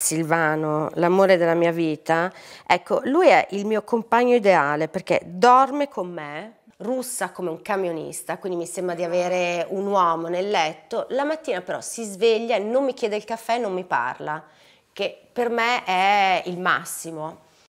Silvano, l'amore della mia vita, ecco, lui è il mio compagno ideale perché dorme con me, russa come un camionista, quindi mi sembra di avere un uomo nel letto, la mattina però si sveglia, non mi chiede il caffè, non mi parla, che per me è il massimo.